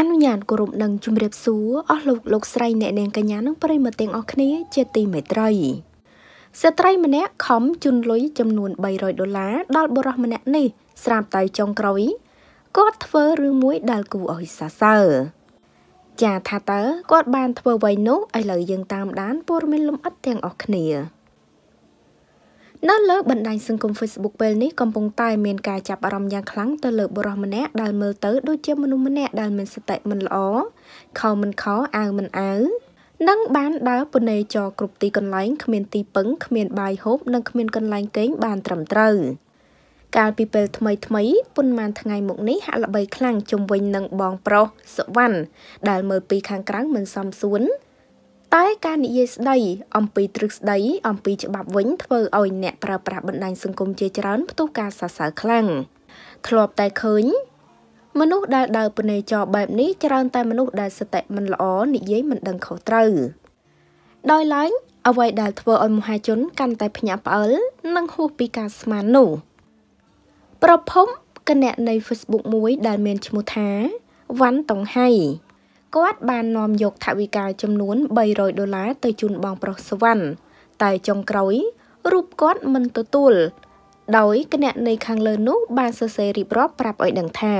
អនុញ្ញាតគោរពនឹងជំរាបសួរអស់លោកលោកស្រីអ្នកនាងកញ្ញានិងប្រិមត្តទាំងអស់គ្នាជាទីមេត្រីស្ត្រីម្នាក់ខំជូនលុយចំនួន300ដុល្លារដល់បុរសម្នាក់នេះស្រាប់តែចុងក្រោយគាត់ធ្វើរឿងមួយដែលគួរឲ្យសរសើរចាថាតើគាត់បានធ្វើអ្វីនោះឥឡូវយើងតាមដានព័ត៌មានលម្អិតទាំងអស់គ្នា។នៅលើបណ្ដាញសង្គម Facebook ពេលនេះកំពុងតែមានការចាប់អារម្មណ៍យ៉ាងខ្លាំងទៅលើបុរសម្នាក់ដែលមើលទៅដូចជាមនុស្សម្នាក់ដែលមានសតិមិនល្អខោមិនខោអាវមិនអាវនិងបានដើរពនេចរគ្រប់ទីកន្លែងគ្មានទីពឹងគ្មានបាយហូបនិងគ្មានកន្លែងគេងបានត្រឹមត្រូវកាលពីពេលថ្មីថ្មីប៉ុន្មានថ្ងៃមុខនេះហាក់ល្បីខ្លាំងជំវិញនឹងបងប្រុសសវណ្ណដែលមើលពីខាងក្រៅមិនសមសួនតែការនិយាយស្ដីអំពីទ្រឹស្ដី អំពីច្បាប់វិញធ្វើឲ្យអ្នកប្រើប្រាស់បណ្ដាញសង្គមជាច្រើនផ្ទុះការសរសើរខ្លាំងធ្លាប់តែឃើញ មនុស្សដែលដើរពនេចរបែបនេះច្រើនតែមនុស្សដែលសតិមិនល្អនិយាយមិនដឹងខុសត្រូវដោយឡែកអ្វីដែលធ្វើឲ្យមហាជនកាន់តែភ្ញាក់ផ្អើល និងហួសពីការស្មាននោះប្រភពគណៈនៃ Facebook មួយដែលមានឈ្មោះថាវ៉ាន់តុងហៃគាត់បាននាំយកថវិកាចំនួន300ដុល្លារទៅជូនបងប្រុសសវណ្ណតែចុងក្រោយរូបគាត់មិនទទួលដោយគណនីខាងលើនោះបានសរសេររៀបរាប់ប្រាប់ឲ្យដឹងថា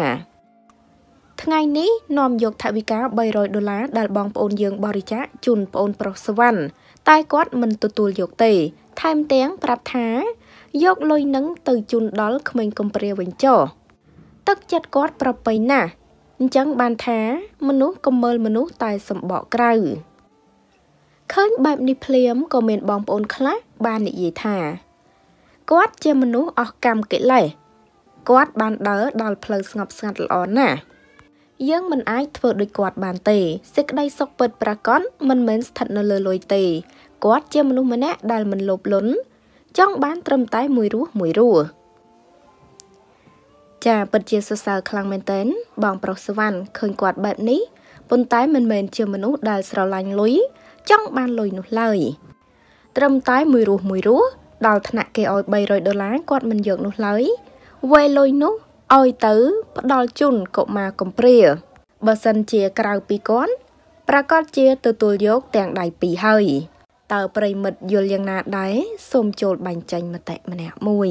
ថ្ងៃនេះនាំយកថវិកា300ដុល្លារដែលបងប្អូនយើងបរិច្ចាគជូនប្អូនប្រុសសវណ្ណតែគាត់មិនទទួលយកទេ ថែមទាំងប្រាប់ថាយកលុយនឹងទៅជូនដល់ក្មេងកំព្រាវិញចុះទឹកចិត្តគាត់ប្រពៃណាស់អញ្ចឹងបានថាមនុស្សកុំមើលមនុស្សតែសម្បកក្រៅឃើញបែបនេះភ្លាមក៏មានបងប្អូនខ្លះបាននិយាយថាគាត់ជាមនុស្សអស់កម្មកិលេសគាត់បានដើរដល់ផ្លូវស្ងប់ស្ងាត់ល្អណាស់យើងមិនអាចធ្វើដូចគាត់បានទេសេចក្តីសុខពិតប្រាកដមិនមែនស្ថិតនៅលើលុយទេគាត់ជាមនុស្សម្នាក់ដែលមិនលោភលន់ចង់បានត្រឹមតែមួយរស់មួយរស់ចាពិតជាសរសើរខ្លាំងមែនទែនបងប្រុសសវណ្ណឃើញគាត់បែបនេះប៉ុន្តែមិនមែនជាមនុស្សដែលស្រឡាញ់លុយចង់បានលុយនោះឡើយត្រឹមតែមួយរស់មួយរស់ដល់ថ្នាក់គេឲ្យ300ដុល្លារគាត់មិនយកនោះឡើយវេលុយនោះឲ្យទៅផ្ដល់ជូនកុមារកំព្រាបើសិនជាក្រៅពីគាត់ប្រកាសជាទទួលយកទាំងដៃពីរហើយតើប្រិមិត្តយល់យ៉ាងណាដែរសូមចូល បាញ់ចាញ់មតិម្នាក់មួយ